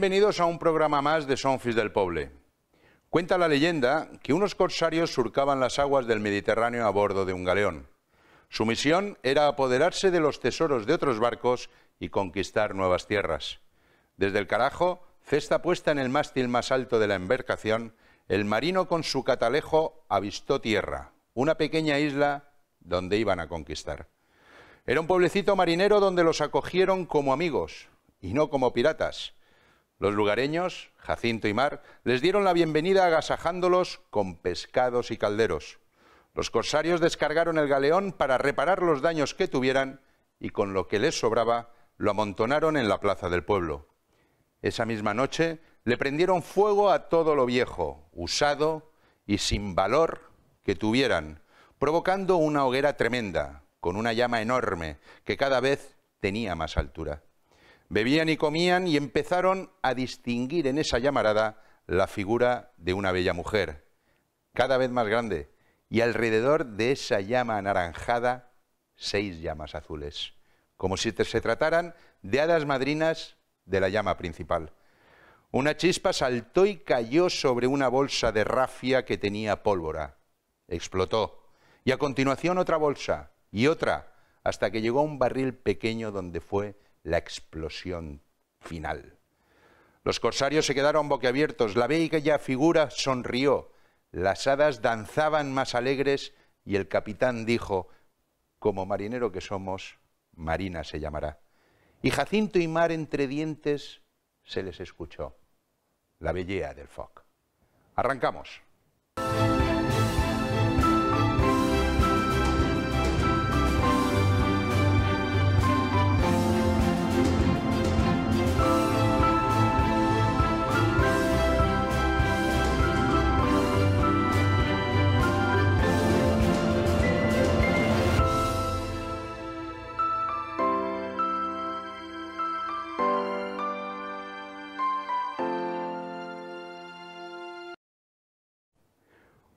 Bienvenidos a un programa más de Sonfis del Poble. Cuenta la leyenda que unos corsarios surcaban las aguas del Mediterráneo a bordo de un galeón. Su misión era apoderarse de los tesoros de otros barcos y conquistar nuevas tierras. Desde el carajo, cesta puesta en el mástil más alto de la embarcación, el marino con su catalejo avistó tierra, una pequeña isla donde iban a conquistar. Era un pueblecito marinero donde los acogieron como amigos y no como piratas. Los lugareños, Jacinto y Mar, les dieron la bienvenida agasajándolos con pescados y calderos. Los corsarios descargaron el galeón para reparar los daños que tuvieran y con lo que les sobraba lo amontonaron en la plaza del pueblo. Esa misma noche le prendieron fuego a todo lo viejo, usado y sin valor que tuvieran, provocando una hoguera tremenda, con una llama enorme que cada vez tenía más altura. Bebían y comían y empezaron a distinguir en esa llamarada la figura de una bella mujer, cada vez más grande, y alrededor de esa llama anaranjada, seis llamas azules, como si se trataran de hadas madrinas de la llama principal. Una chispa saltó y cayó sobre una bolsa de rafia que tenía pólvora. Explotó. Y a continuación otra bolsa y otra, hasta que llegó a un barril pequeño donde fue la explosión final. Los corsarios se quedaron boquiabiertos, la bella figura sonrió, las hadas danzaban más alegres y el capitán dijo, como marinero que somos, Marina se llamará. Y Jacinto y Mar entre dientes se les escuchó, la belleza del foc. Arrancamos.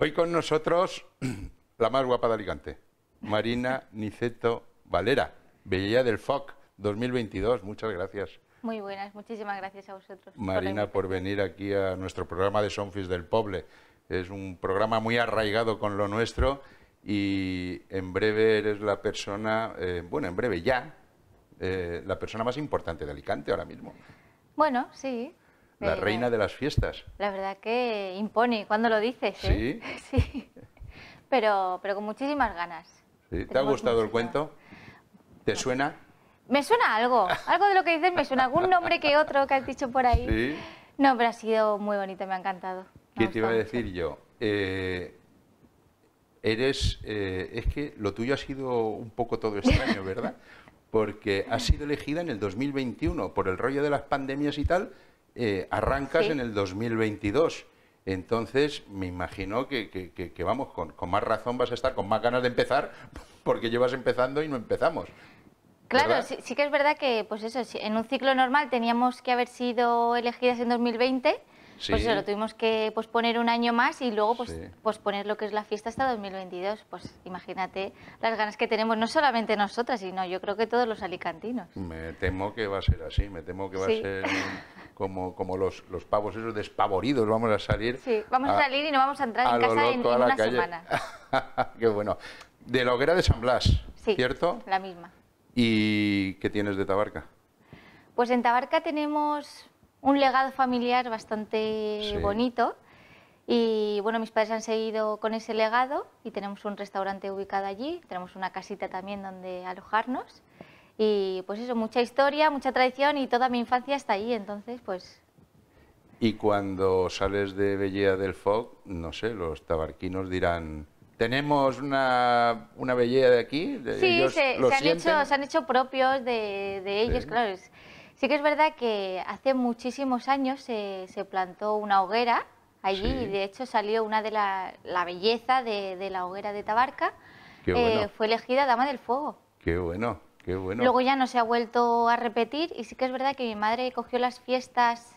Hoy con nosotros la más guapa de Alicante, Marina Niceto Valera, Bella del FOC 2022. Muchas gracias. Muy buenas, muchísimas gracias a vosotros. Marina, por, venir aquí a nuestro programa de Sonfis del Poble. Es un programa muy arraigado con lo nuestro y en breve eres la persona, eh, bueno, en breve ya, eh, la persona más importante de Alicante ahora mismo. Bueno, sí, la reina de las fiestas. La verdad que impone cuando lo dices. ¿eh? Sí. sí. Pero, pero con muchísimas ganas. ¿Te ha gustado el cuento? ¿Te suena? Me suena algo. Algo de lo que dices me suena. Algún nombre que otro que has dicho por ahí. Sí. No, pero ha sido muy bonito, me ha encantado. ¿Qué te iba a decir yo? Eh, eres. Eh, es que lo tuyo ha sido un poco todo extraño, ¿verdad? Porque has sido elegida en el 2021 por el rollo de las pandemias y tal eh, arrancas en el 2022. Entonces, me imagino que, vamos, con, más razón vas a estar, con más ganas de empezar, porque llevas empezando y no empezamos. Claro, sí, que es verdad que, pues eso, en un ciclo normal teníamos que haber sido elegidas en 2020, pues eso, lo tuvimos que posponer un año más y luego pues, posponer lo que es la fiesta hasta 2022. Pues imagínate las ganas que tenemos, no solamente nosotras, sino yo creo que todos los alicantinos. Me temo que va a ser así, me temo que va a ser como, como los, los pavos esos despavoridos, vamos a salir. Sí, vamos a, salir y no vamos a entrar en casa en, una semana. Qué bueno. De la hoguera de San Blas, ¿cierto? La misma. ¿Y qué tienes de Tabarca? Pues en Tabarca tenemos un legado familiar bastante bonito. Y bueno, mis padres han seguido con ese legado y tenemos un restaurante ubicado allí, tenemos una casita también donde alojarnos y pues eso, mucha historia, mucha tradición y toda mi infancia está ahí, entonces pues... Y cuando sales de Bellea del Fog, no sé, los tabarquinos dirán, ¿tenemos una, una Bellea de aquí? Sí, se, han hecho, propios de, ellos, claro. Sí que es verdad que hace muchísimos años se, plantó una hoguera allí y de hecho salió una de la, la belleza de, la hoguera de Tabarca. Eh, fue elegida Dama del Fuego. Qué bueno. Luego ya no se ha vuelto a repetir y sí que es verdad que mi madre cogió las fiestas,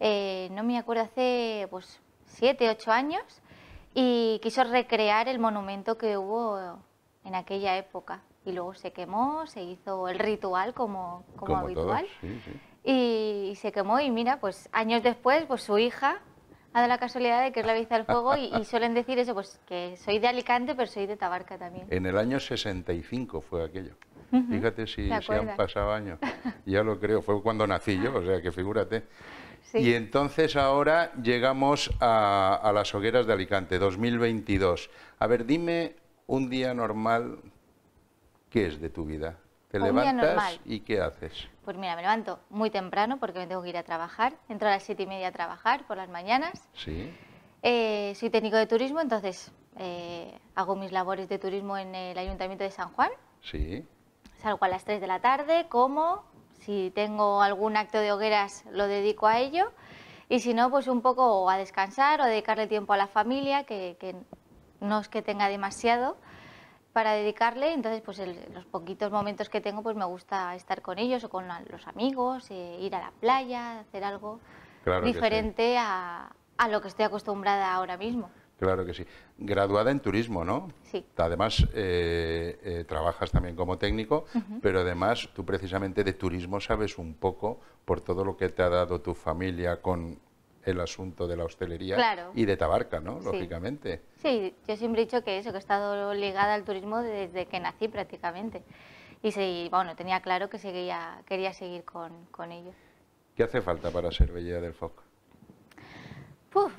eh, no me acuerdo, hace pues siete, ocho años y quiso recrear el monumento que hubo en aquella época. Y luego se quemó, se hizo el ritual como, como, habitual. Y, se quemó y mira, pues años después, pues su hija ha dado la casualidad de que es la vista del fuego y, y, suelen decir eso, pues que soy de Alicante, pero soy de Tabarca también. En el año 65 fue aquello. Fíjate si, han pasado años. ya lo creo, fue cuando nací yo, o sea que figúrate. Y entonces ahora llegamos a, las hogueras de Alicante, 2022. A ver, dime un día normal, ¿qué es de tu vida? ¿Te levantas y qué haces? Pues mira, me levanto muy temprano porque me tengo que ir a trabajar. Entro a las siete y media a trabajar por las mañanas. Sí. Eh, soy técnico de turismo, entonces eh, hago mis labores de turismo en el Ayuntamiento de San Juan. Sí salgo a las 3 de la tarde, como, si tengo algún acto de hogueras lo dedico a ello y si no, pues un poco a descansar o a dedicarle tiempo a la familia, que, no es que tenga demasiado para dedicarle, entonces pues los poquitos momentos que tengo pues me gusta estar con ellos o con los amigos, eh, ir a la playa, hacer algo diferente a lo que estoy acostumbrada ahora mismo. Claro que sí. Graduada en turismo, ¿no? Sí. Además, eh, eh, trabajas también como técnico, pero además tú precisamente de turismo sabes un poco por todo lo que te ha dado tu familia con el asunto de la hostelería y de Tabarca, ¿no? Lógicamente. Sí, yo siempre he dicho que eso, que he estado ligada al turismo desde que nací prácticamente. Y sí, bueno, tenía claro que seguía, quería seguir con, con ello. ¿Qué hace falta para ser belleza del Foc?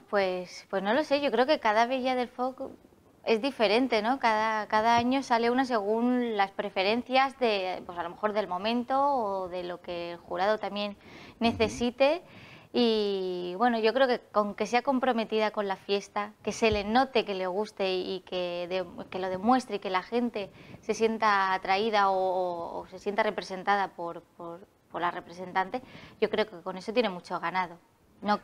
pues, pues no lo sé, yo creo que cada Villa del foco es diferente, ¿no? Cada, cada año sale una según las preferencias de, pues a lo mejor del momento o de lo que el jurado también necesite. Y bueno, yo creo que con que sea comprometida con la fiesta, que se le note que le guste y que, que lo demuestre y que la gente se sienta atraída o, se sienta representada por, la representante, yo creo que con eso tiene mucho ganado. No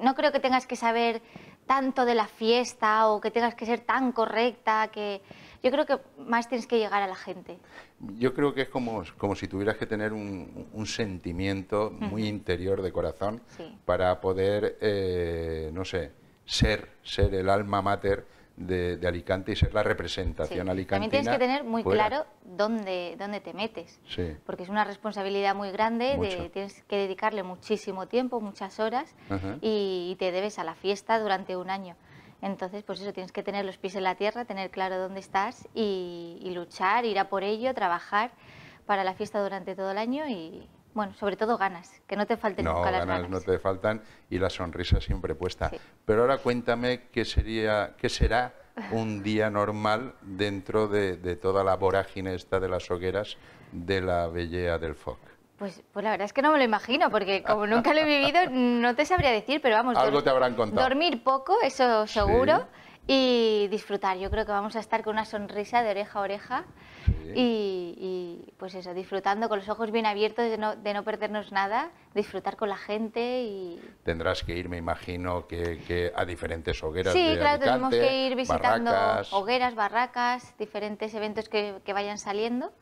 no creo que tengas que saber tanto de la fiesta o que tengas que ser tan correcta, que yo creo que más tienes que llegar a la gente. Yo creo que es como, si tuvieras que tener un, sentimiento muy interior de corazón para poder, eh, no sé, ser, ser el alma mater de, Alicante y ser la representación sí. alicantina. También tienes que tener muy claro dónde, dónde te metes, porque es una responsabilidad muy grande, de, tienes que dedicarle muchísimo tiempo, muchas horas y, te debes a la fiesta durante un año. Entonces, pues eso, tienes que tener los pies en la tierra, tener claro dónde estás y, y luchar, ir a por ello, trabajar para la fiesta durante todo el año y, bueno, sobre todo ganas, que no te falten no, nunca las ganas. No te faltan y la sonrisa siempre puesta. Pero ahora cuéntame qué, sería, qué será un día normal dentro de, toda la vorágine esta de las hogueras de la Bellea del Foc. Pues, pues, la verdad es que no me lo imagino, porque como nunca lo he vivido, no te sabría decir, pero vamos. Algo te habrán contado. Dormir poco, eso seguro y disfrutar. Yo creo que vamos a estar con una sonrisa de oreja a oreja y, pues eso, disfrutando con los ojos bien abiertos de no, perdernos nada, disfrutar con la gente y... Tendrás que ir, me imagino, que, a diferentes hogueras. Sí, claro, tenemos que ir visitando hogueras, barracas, diferentes eventos que, vayan saliendo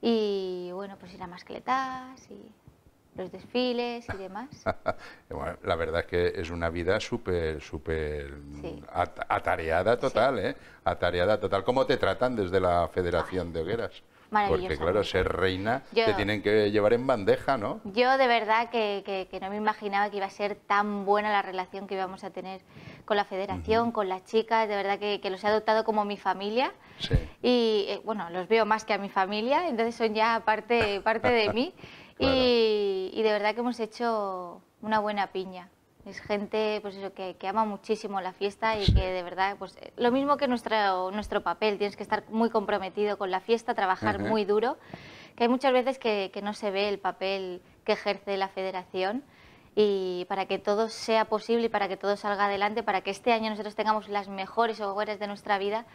y bueno, pues ir a mascletas y los desfiles y demás. la verdad es que es una vida súper, súper atareada total, ¿eh? Atareada total. ¿Cómo te tratan desde la Federación de Hogueras? Porque claro, ser reina te tienen que llevar en bandeja, ¿no? Yo de verdad que, que, no me imaginaba que iba a ser tan buena la relación que íbamos a tener con la federación, con las chicas, de verdad que, los he adoptado como mi familia. Sí. Y eh, bueno, los veo más que a mi familia, entonces son ya parte, parte de mí. Y, de verdad que hemos hecho una buena piña. Es gente pues eso, que, ama muchísimo la fiesta y que de verdad, pues eh, lo mismo que nuestro, papel, tienes que estar muy comprometido con la fiesta, trabajar muy duro, que hay muchas veces que, no se ve el papel que ejerce la federación y para que todo sea posible y para que todo salga adelante, para que este año nosotros tengamos las mejores hogares de nuestra vida,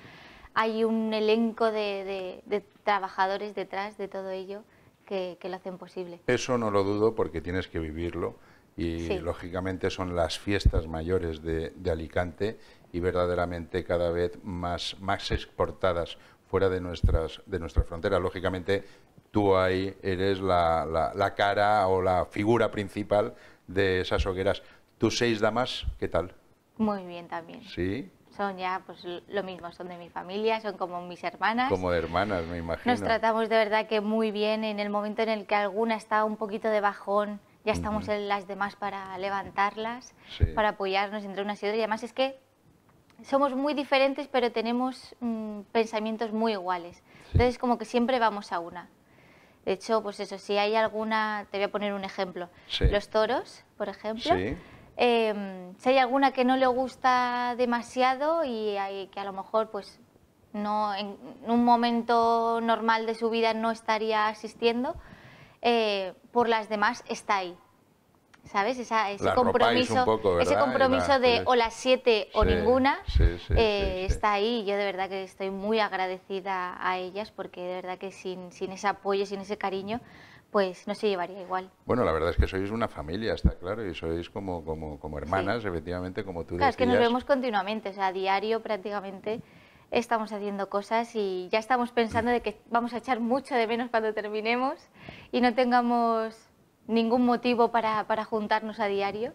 hay un elenco de, trabajadores detrás de todo ello que, lo hacen posible. Eso no lo dudo porque tienes que vivirlo y lógicamente son las fiestas mayores de, Alicante y verdaderamente cada vez más, más exportadas fuera de nuestras, de fronteras. Lógicamente tú ahí eres la, la, la cara o la figura principal de esas hogueras. Tus seis damas, ¿qué tal? Muy bien también. Sí son ya pues lo mismo, son de mi familia, son como mis hermanas. Como de hermanas, me imagino. Nos tratamos de verdad que muy bien en el momento en el que alguna está un poquito de bajón, ya estamos en las demás para levantarlas, para apoyarnos entre unas y otras. Y además es que somos muy diferentes, pero tenemos mm, pensamientos muy iguales. Entonces como que siempre vamos a una. De hecho, pues eso, si hay alguna, te voy a poner un ejemplo. Los toros, por ejemplo. Em, si hay alguna que no le gusta demasiado y que a lo mejor pues no en, un momento normal de su vida no estaría asistiendo, eh, por las demás está ahí. ¿Sabes? ese, compromiso, ese, compromiso, de o las siete o ninguna eh, está ahí. Yo de verdad que estoy muy agradecida a ellas porque de verdad que sin, sin ese apoyo, sin ese cariño, pues no se llevaría igual. Bueno, la verdad es que sois una familia, está claro, y sois como, como, como hermanas, efectivamente, como tú claro, es que nos vemos continuamente, o sea, a diario prácticamente estamos haciendo cosas y ya estamos pensando de que vamos a echar mucho de menos cuando terminemos y no tengamos ningún motivo para, para juntarnos a diario.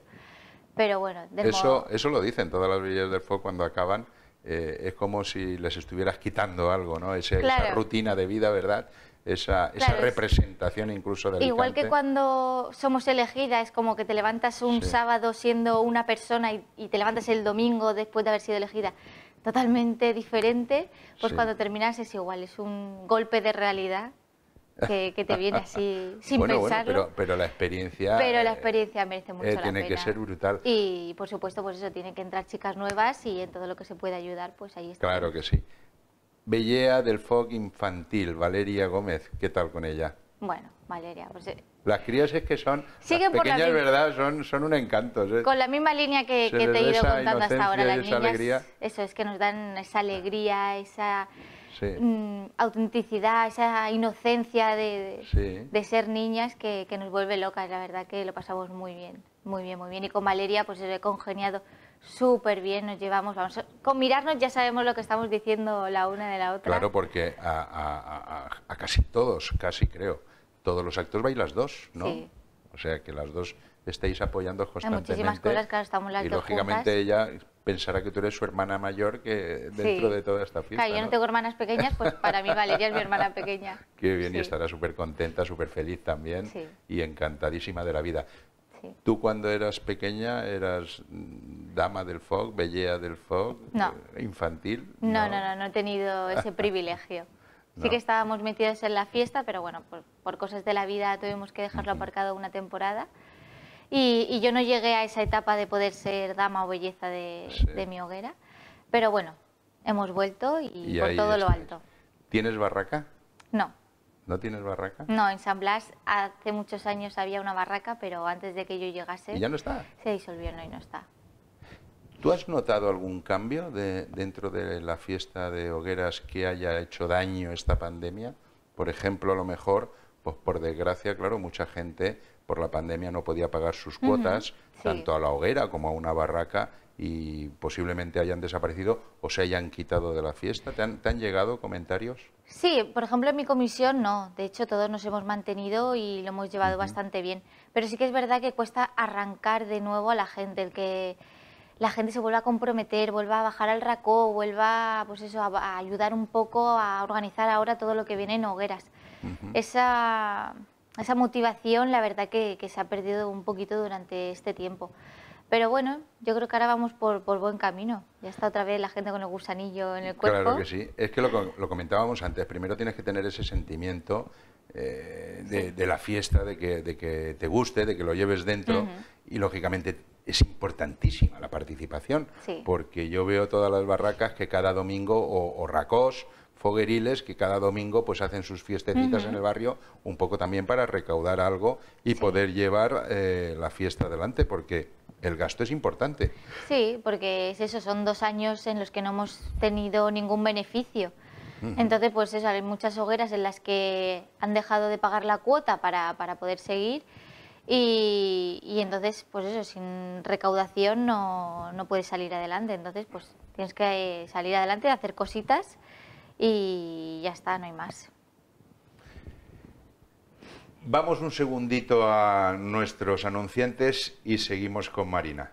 Pero bueno, de eso, modo... eso lo dicen todas las villas del fuego cuando acaban. Eh, es como si les estuvieras quitando algo, ¿no? Esa rutina de vida, ¿verdad? esa, representación incluso de Igual que cuando somos elegidas, es como que te levantas un sábado siendo una persona y, te levantas el domingo después de haber sido elegida. Totalmente diferente, pues cuando terminas es igual, es un golpe de realidad que, te viene así sin pensar pensarlo. pero, la experiencia. Pero la eh, experiencia merece mucho eh, la tiene que ser brutal. Y por supuesto, pues eso, tienen que entrar chicas nuevas y en todo lo que se puede ayudar, pues ahí está. Claro que sí. Bellea del Foc Infantil, Valeria Gómez. ¿Qué tal con ella? Bueno, Valeria, pues... Eh, las crías es que son... pequeñas, por verdad, son, son un encanto. ¿sí? ¿eh? Con la misma línea que, te he ido contando hasta ahora. Las niñas, eso, es que nos dan esa alegría, esa mm, autenticidad, esa inocencia de, ser niñas que, que, nos vuelve locas. La verdad que lo pasamos muy bien, muy bien, muy bien. Y con Valeria pues he congeniado súper bien, nos llevamos, vamos, con mirarnos ya sabemos lo que estamos diciendo la una de la otra. Claro, porque a, casi todos, casi creo, todos los actores vais las dos, ¿no? O sea, que las dos estáis apoyando constantemente. Hay muchísimas cosas, claro, estamos las y lógicamente ella pensará que tú eres su hermana mayor que dentro de toda esta fiesta. Claro, yo no, tengo hermanas pequeñas, pues para mí Valeria es mi hermana pequeña. Qué bien, y estará súper contenta, súper feliz también y encantadísima de la vida. ¿Tú cuando eras pequeña eras dama del fog, belleza del fog, eh, infantil? No, no, no, no, he tenido ese privilegio. Sí que estábamos metidos en la fiesta, pero bueno, por, cosas de la vida tuvimos que dejarlo aparcado una temporada. Y, yo no llegué a esa etapa de poder ser dama o belleza de, mi hoguera. Pero bueno, hemos vuelto y, por todo lo alto. ¿Tienes barraca? No. ¿No tienes barraca? No, en San Blas hace muchos años había una barraca, pero antes de que yo llegase... ya no está? Se disolvió, y no está. ¿Tú has notado algún cambio de, dentro de la fiesta de hogueras que haya hecho daño esta pandemia? Por ejemplo, a lo mejor, pues por desgracia, claro, mucha gente por la pandemia no podía pagar sus cuotas, tanto a la hoguera como a una barraca, y posiblemente hayan desaparecido o se hayan quitado de la fiesta. ¿Te han, te han llegado comentarios? Sí, por ejemplo, en mi comisión no. De hecho, todos nos hemos mantenido y lo hemos llevado bastante bien. Pero sí que es verdad que cuesta arrancar de nuevo a la gente, el que la gente se vuelva a comprometer, vuelva a bajar al racó, vuelva pues eso, a, ayudar un poco a organizar ahora todo lo que viene en hogueras. Esa motivación la verdad que, se ha perdido un poquito durante este tiempo. Pero bueno, yo creo que ahora vamos por, buen camino. Ya está otra vez la gente con el gusanillo en el cuerpo. Claro que sí. Es que lo, comentábamos antes. Primero tienes que tener ese sentimiento eh, de, la fiesta, de que, te guste, de que lo lleves dentro. Y lógicamente es importantísima la participación. Porque yo veo todas las barracas que cada domingo, o, racos, fogueriles que cada domingo pues hacen sus fiestecitas en el barrio un poco también para recaudar algo y poder llevar eh, la fiesta adelante porque el gasto es importante. Sí, porque es eso, son dos años en los que no hemos tenido ningún beneficio. Entonces, pues eso, hay muchas hogueras en las que han dejado de pagar la cuota para, poder seguir y, entonces, pues eso, sin recaudación no, no puedes salir adelante. Entonces, pues tienes que eh, salir adelante, hacer cositas y ya está, no hay más. Vamos un segundito a nuestros anunciantes y seguimos con Marina.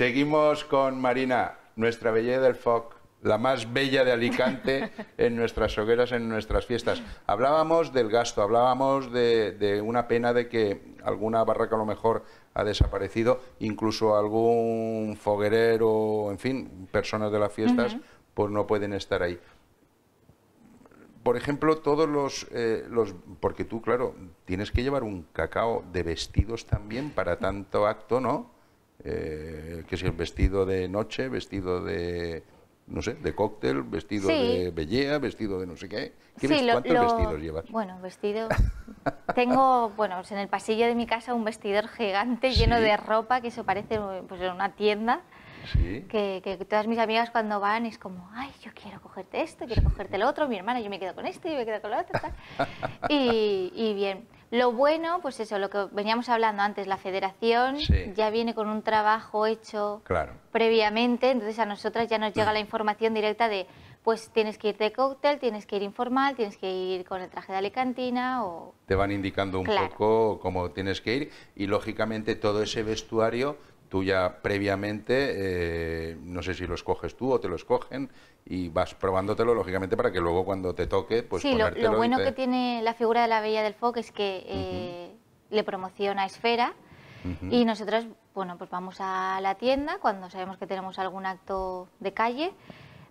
Seguimos con Marina, nuestra belleza del FOC, la más bella de Alicante en nuestras hogueras, en nuestras fiestas. Hablábamos del gasto, hablábamos de, una pena de que alguna barraca a lo mejor ha desaparecido, incluso algún foguerero, en fin, personas de las fiestas, pues no pueden estar ahí. Por ejemplo, todos los, eh, los... Porque tú, claro, tienes que llevar un cacao de vestidos también para tanto acto, ¿no? eh, que si el vestido de noche, vestido de no sé, de cóctel, vestido de bellea, vestido de no sé qué. ¿Cuántos vestidos llevas? Bueno, vestido. tengo, bueno, en el pasillo de mi casa un vestidor gigante lleno de ropa que se parece pues, una tienda. Que, todas mis amigas cuando van es como, ay, yo quiero cogerte esto, quiero cogerte el otro, mi hermana, yo me quedo con esto, yo me quedo con lo otro, y bien. Lo bueno, pues eso, lo que veníamos hablando antes, la federación ya viene con un trabajo hecho previamente, entonces a nosotras ya nos llega la información directa de, pues tienes que ir de cóctel, tienes que ir informal, tienes que ir con el traje de alicantina o... Te van indicando un poco cómo tienes que ir y lógicamente todo ese vestuario tú ya previamente, eh, no sé si lo escoges tú o te lo escogen y vas probándotelo, lógicamente, para que luego cuando te toque, pues... Sí, lo, bueno que tiene la figura de la Bella del Foc es que eh, le promociona Esfera y nosotros, bueno, pues vamos a la tienda cuando sabemos que tenemos algún acto de calle,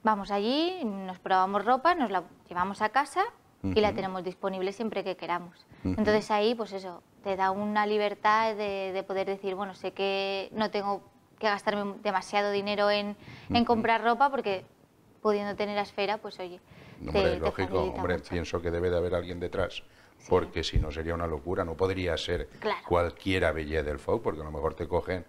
vamos allí, nos probamos ropa, nos la llevamos a casa y la tenemos disponible siempre que queramos. Entonces ahí, pues eso, te da una libertad de, poder decir, bueno, sé que no tengo que gastarme demasiado dinero en, comprar ropa porque pudiendo tener esfera, pues oye. No, hombre, lógico, hombre, pienso que debe de haber alguien detrás. Porque si no sería una locura, no podría ser cualquiera belleza del folk porque a lo mejor te cogen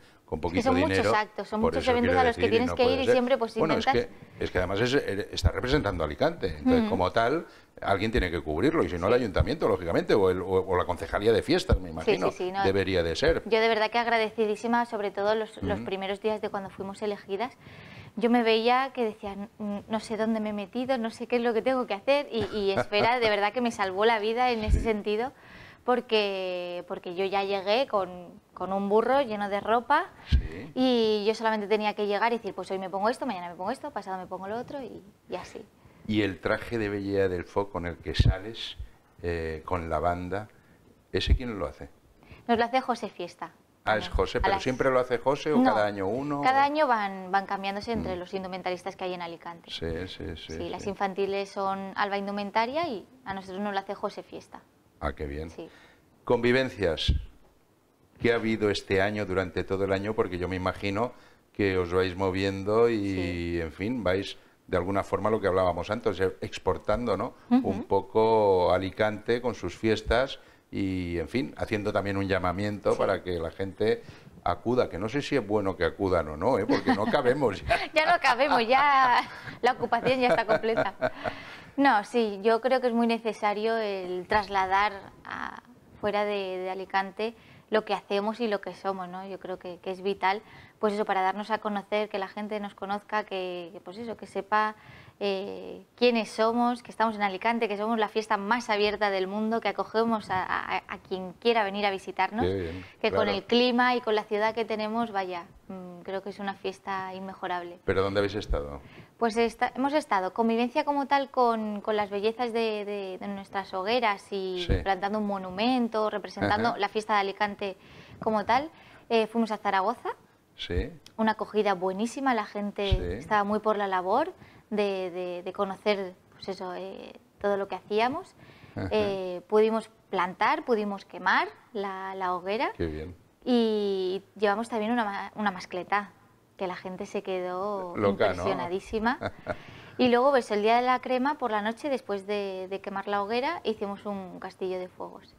es son Muchos actos, son muchos eventos a los que tienes que ir y siempre pues bueno, es, que, es que además eh, está representando Alicante, entonces mm. como tal alguien tiene que cubrirlo y si no el ayuntamiento, lógicamente, o, la concejalía de fiestas, me imagino, sí, no, debería de ser. Yo de verdad que agradecidísima, sobre todo los, mm. primeros días de cuando fuimos elegidas, yo me veía que decía, no sé dónde me he metido, no sé qué es lo que tengo que hacer y, y espera, de verdad que me salvó la vida en ese sentido porque, porque yo ya llegué con, un burro lleno de ropa y yo solamente tenía que llegar y decir, pues hoy me pongo esto, mañana me pongo esto, pasado me pongo lo otro y, así. ¿Y el traje de belleza del foco con el que sales, eh, con la banda, ese quién lo hace? Nos lo hace José Fiesta. Ah, es José, pero siempre lo hace José o cada año uno. Cada año van, van cambiándose entre mm. los indumentaristas que hay en Alicante. Sí, sí, sí. las infantiles son Alba Indumentaria y a nosotros nos lo hace José Fiesta. Ah, qué bien. Convivencias. ¿Qué ha habido este año, durante todo el año? Porque yo me imagino que os vais moviendo y, en fin, vais de alguna forma lo que hablábamos antes, eh, exportando ¿no? un poco Alicante con sus fiestas y, en fin, haciendo también un llamamiento para que la gente acuda, que no sé si es bueno que acudan o no, ¿eh? porque no cabemos ya no cabemos, ya la ocupación ya está completa. No, sí, yo creo que es muy necesario el trasladar fuera de, Alicante lo que hacemos y lo que somos, ¿no? Yo creo que, es vital, pues eso, para darnos a conocer, que la gente nos conozca, que, pues eso, que sepa eh, quiénes somos, que estamos en Alicante, que somos la fiesta más abierta del mundo, que acogemos a, quien quiera venir a visitarnos, que con el clima y con la ciudad que tenemos, vaya, creo que es una fiesta inmejorable. ¿Pero dónde habéis estado? Pues hemos estado convivencia como tal con, las bellezas de, nuestras hogueras y plantando un monumento, representando la fiesta de Alicante como tal. Eh, fuimos a Zaragoza, sí. una acogida buenísima, la gente estaba muy por la labor de, conocer pues eso, eh, todo lo que hacíamos. Eh, pudimos plantar, pudimos quemar la, la hoguera. Qué bien. Y llevamos también una, una mascleta, que la gente se quedó impresionadísima. y luego, pues, el día de la crema, por la noche, después de, quemar la hoguera, hicimos un castillo de fuegos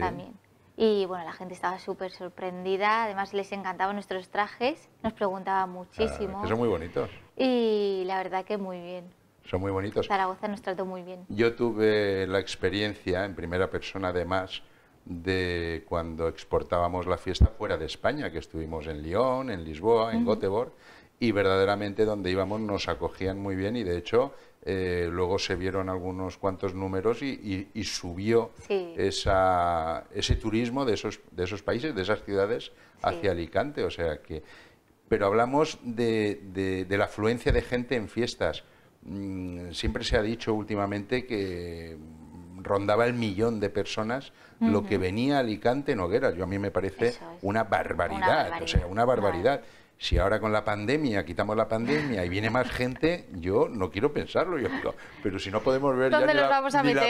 también. Y bueno, la gente estaba súper sorprendida, además les encantaban nuestros trajes, nos preguntaban muchísimo. Ah, son muy bonitos. Y la verdad que muy bien. Son muy bonitos. Zaragoza nos trató muy bien. Yo tuve la experiencia, en primera persona además, de cuando exportábamos la fiesta fuera de España, que estuvimos en Lyon, en Lisboa, en uh y verdaderamente donde íbamos nos acogían muy bien y de hecho eh, luego se vieron algunos cuantos números y, subió esa, ese turismo de esos, de esos países, de esas ciudades hacia Alicante. O sea que, pero hablamos de, la afluencia de gente en fiestas. Mm, siempre se ha dicho últimamente que rondaba el millón de personas lo que venía a Alicante en hogueras. Yo a mí me parece una, barbaridad, o sea, una barbaridad. Si ahora con la pandemia quitamos la pandemia y viene más gente, yo no quiero pensarlo. Yo pero si no podemos ver ya ni, la,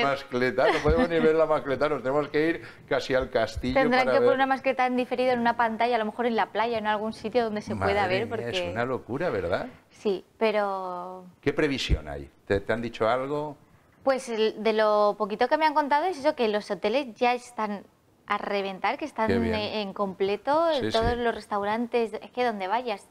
mascleta, no podemos ni ver la mascleta, nos tenemos que ir casi al castillo. Tendrán que poner una mascleta en diferido en una pantalla, a lo mejor en la playa, en algún sitio donde se pueda ver. porque... es una locura, ¿verdad? Sí, pero. ¿Qué previsión hay? te han dicho algo? Pues de lo poquito que me han contado es eso, que los hoteles ya están a reventar, que están en, completo, todos los restaurantes, es que donde vayas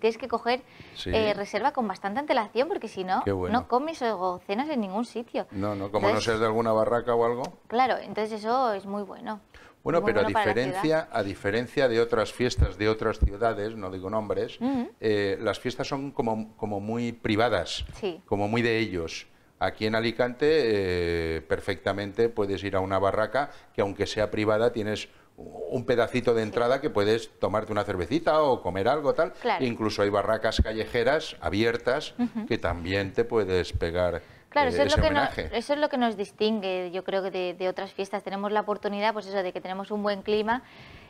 tienes que coger eh, reserva con bastante antelación porque si no, no comes o cenas en ningún sitio. No, no, como no seas de alguna barraca o algo. Claro, entonces eso es muy bueno. Bueno, pero a, diferencia, a diferencia de otras fiestas de otras ciudades, no digo nombres, eh, las fiestas son como, como muy privadas, como muy de ellos. Aquí en Alicante eh, perfectamente puedes ir a una barraca que aunque sea privada tienes un pedacito de entrada que puedes tomarte una cervecita o comer algo tal. E incluso hay barracas callejeras abiertas que también te puedes pegar. Claro, eh, eso, es lo que nos, distingue, yo creo que de, de otras fiestas. Tenemos la oportunidad, pues eso, de que tenemos un buen clima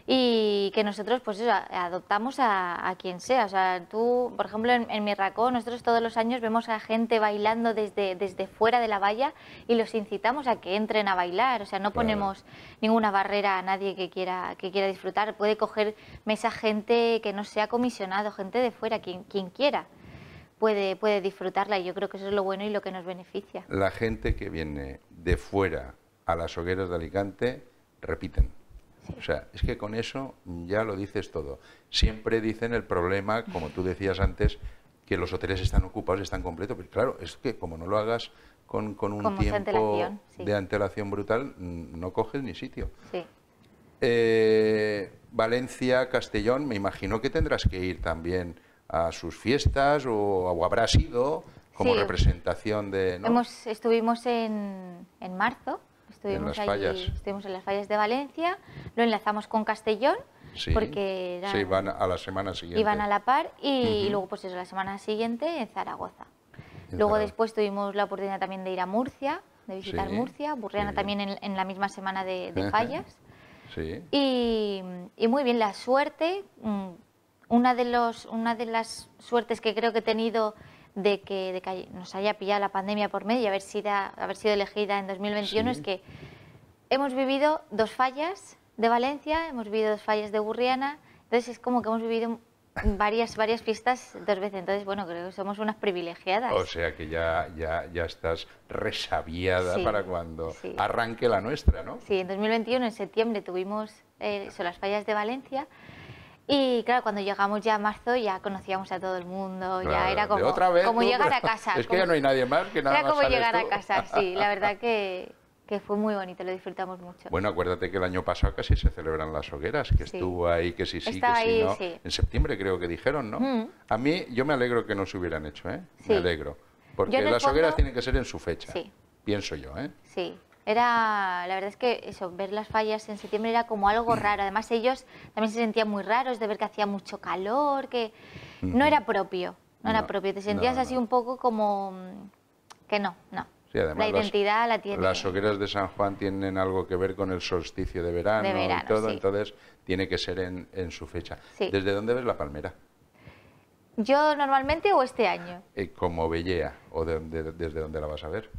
y que nosotros pues adoptamos a, quien sea. O sea, tú, por ejemplo, en, en mi nosotros todos los años vemos a gente bailando desde, desde fuera de la valla y los incitamos a que entren a bailar. O sea, no ponemos ninguna barrera a nadie que quiera, que quiera disfrutar. Puede coger mesa gente que no sea comisionado, gente de fuera, quien, quien quiera. Puede, puede disfrutarla y yo creo que eso es lo bueno y lo que nos beneficia. La gente que viene de fuera a las hogueras de Alicante repiten. O sea, es que con eso ya lo dices todo. Siempre dicen el problema, como tú decías antes, que los hoteles están ocupados, están completos. Pero claro, es que como no lo hagas con, un tiempo de antelación brutal, mm, no coges ni sitio. Sí. Eh, Valencia, Castellón, me imagino que tendrás que ir también a sus fiestas o, habrás ido como representación de... estuvimos en marzo estuvimos en las fallas. de Valencia, lo enlazamos con Castellón, porque iban a la semana siguiente. Iban a la par y, luego pues eso, la semana siguiente en Zaragoza. luego después tuvimos la oportunidad también de ir a Murcia, de visitar Murcia, Burriana también en, la misma semana de, fallas. y, y muy bien, la suerte, mm, una de, los, una de las suertes que creo que he tenido de que, de nos haya pillado la pandemia por medio y haber sido, haber sido elegida en 2021 es que hemos vivido dos fallas de Valencia, hemos vivido dos fallas de Burriana, entonces es como que hemos vivido varias varias fiestas dos veces entonces bueno creo que somos unas privilegiadas o sea que ya ya ya estás resabiada para cuando arranque la nuestra no sí en 2021 en septiembre tuvimos eh, son las fallas de Valencia y claro, cuando llegamos ya a marzo ya conocíamos a todo el mundo, ya era como, como llegar a casa. Es que ya no hay nadie más que nada Era como llegar a casa, sí, la verdad que, fue muy bonito, lo disfrutamos mucho. Bueno, acuérdate que el año pasado casi se celebran las hogueras, que estuvo ahí, que sí, sí, que sí, En septiembre creo que dijeron, ¿no? Mm. A mí, yo me alegro que no se hubieran hecho, ¿eh? Me alegro. Porque las hogueras tienen que ser en su fecha, pienso yo, ¿eh? Sí. Era, la verdad es que eso, ver las fallas en septiembre era como algo mm. raro. Además, ellos también se sentían muy raros de ver que hacía mucho calor, que no era propio, no, era propio. Te sentías así un poco como mm, que no, no. la identidad la tiene. Las hogueras de San Juan tienen algo que ver con el solsticio de verano, y todo, entonces tiene que ser en, su fecha. ¿Desde dónde ves la palmera? ¿Yo normalmente o este año? Eh, como o desde dónde la vas a ver.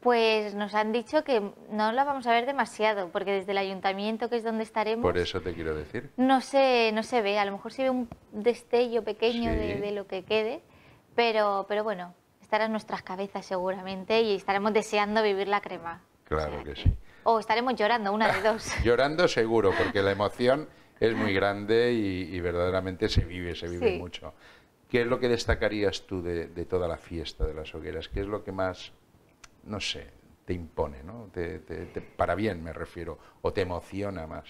Pues nos han dicho que no la vamos a ver demasiado, porque desde el ayuntamiento, que es donde estaremos... Por eso te quiero decir. No se, no se ve, a lo mejor se ve un destello pequeño de, lo que quede, pero, pero bueno, estará en nuestras cabezas seguramente y estaremos deseando vivir la crema. Claro que sí. O estaremos llorando, una de dos. llorando seguro, porque la emoción es muy grande y, verdaderamente se vive, se vive mucho. ¿Qué es lo que destacarías tú de toda la fiesta de las hogueras? ¿Qué es lo que más no sé, te impone, ¿no? Te, para bien me refiero, o te emociona más.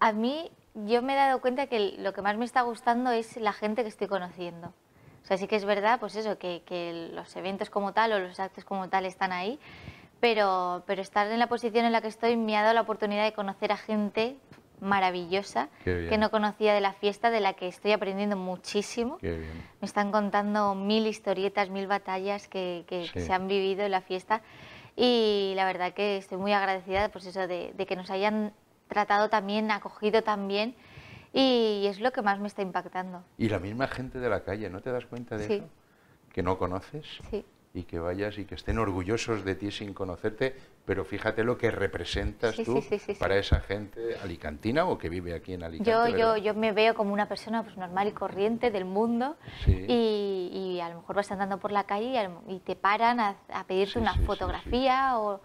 A mí yo me he dado cuenta que lo que más me está gustando es la gente que estoy conociendo. O sea, sí que es verdad, pues eso, que, que los eventos como tal o los actos como tal están ahí, pero, pero estar en la posición en la que estoy me ha dado la oportunidad de conocer a gente maravillosa que no conocía de la fiesta, de la que estoy aprendiendo muchísimo. Me están contando mil historietas, mil batallas que, se han vivido en la fiesta y la verdad que estoy muy agradecida por pues eso de, que nos hayan tratado también, acogido también y es lo que más me está impactando. Y la misma gente de la calle, ¿no te das cuenta de eso? Que no conoces. Sí y que vayas y que estén orgullosos de ti sin conocerte, pero fíjate lo que representas tú para esa gente alicantina o que vive aquí en Alicante. Yo, yo, yo me veo como una persona pues, normal y corriente del mundo y, y, a lo mejor vas andando por la calle y, te paran a, pedirte una fotografía o...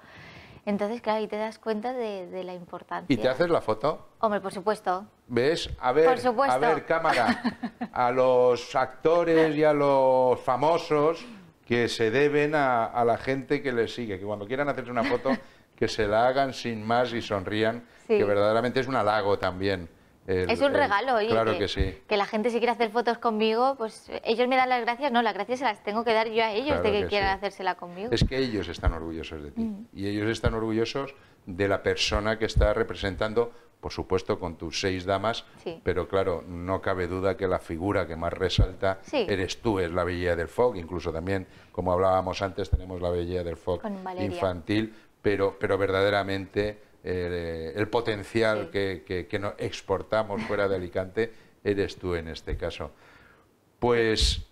Entonces, claro, y te das cuenta de, la importancia. ¿Y te haces la foto? Hombre, por supuesto. ¿Ves? A ver, a ver, cámara, a los actores y a los famosos que se deben a, la gente que les sigue, que cuando quieran hacerse una foto, que se la hagan sin más y sonrían, que verdaderamente es un halago también. es un regalo, claro que, sí. que, la gente si quiere hacer fotos conmigo, pues ellos me dan las gracias, no, las gracias se las tengo que dar yo a ellos de que, quieran hacérsela conmigo. Es que ellos están orgullosos de ti mm. y ellos están orgullosos de la persona que está representando por supuesto con tus seis damas, pero claro, no cabe duda que la figura que más resalta eres tú, es la belleza del fog, incluso también, como hablábamos antes, tenemos la belleza del fog infantil, pero, pero verdaderamente eh, el potencial que, que, exportamos fuera de Alicante eres tú en este caso. Pues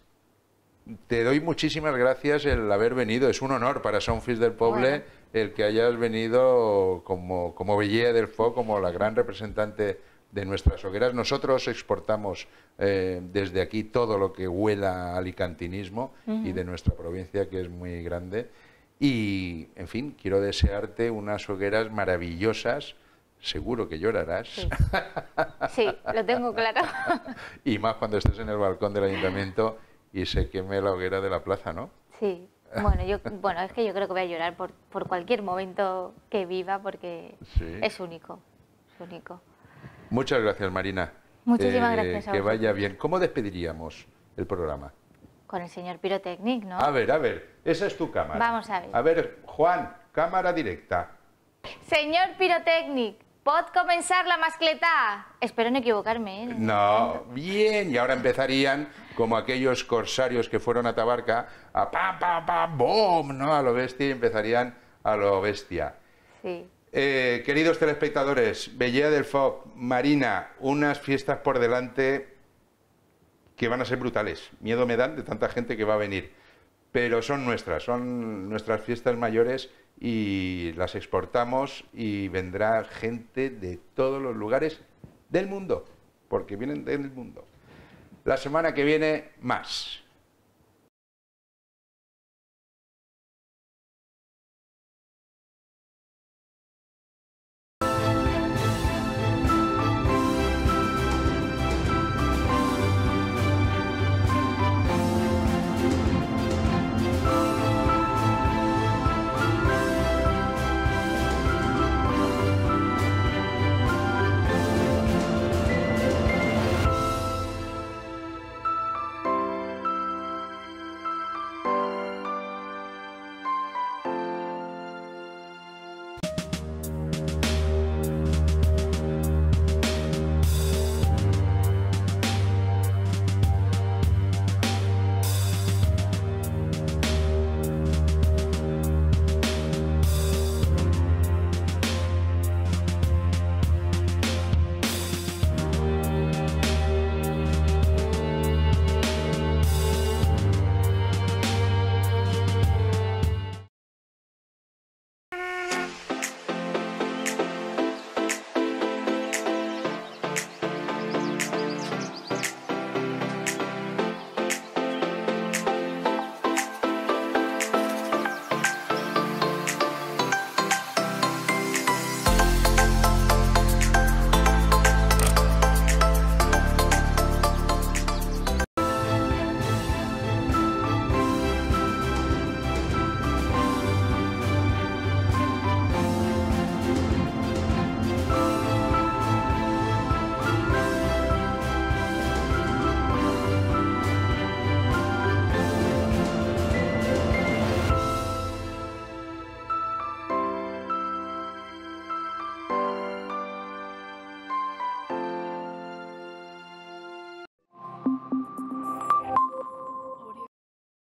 te doy muchísimas gracias el haber venido. Es un honor para Sonfis del Poble el que hayas venido como, como Bellía del Fo, como la gran representante de nuestras hogueras. Nosotros exportamos eh, desde aquí todo lo que huela alicantinismo y de nuestra provincia, que es muy grande. Y, en fin, quiero desearte unas hogueras maravillosas. Seguro que llorarás. sí lo tengo claro. y más cuando estés en el balcón del ayuntamiento y se queme la hoguera de la plaza, ¿no? Sí, bueno, bueno, es que yo creo que voy a llorar por, cualquier momento que viva porque es único, único. Muchas gracias, Marina. Muchísimas eh, gracias. que vaya bien. ¿Cómo despediríamos el programa? Con el señor Pirotecnic, ¿no? A ver, a ver, esa es tu cámara. Vamos a ver. A ver, Juan, cámara directa. Señor Pirotecnic. ¿Pod comenzar la mascletà. Espero no equivocarme. ¿eh? No, bien. Y ahora empezarían como aquellos corsarios que fueron a Tabarca, a pa, pa, pa, boom, ¿no? A lo bestia y empezarían a lo bestia. Sí. Eh, queridos telespectadores, Bellea del FOB, Marina, unas fiestas por delante que van a ser brutales. Miedo me dan de tanta gente que va a venir. Pero son nuestras, son nuestras fiestas mayores y las exportamos y vendrá gente de todos los lugares del mundo, porque vienen del mundo. La semana que viene, más.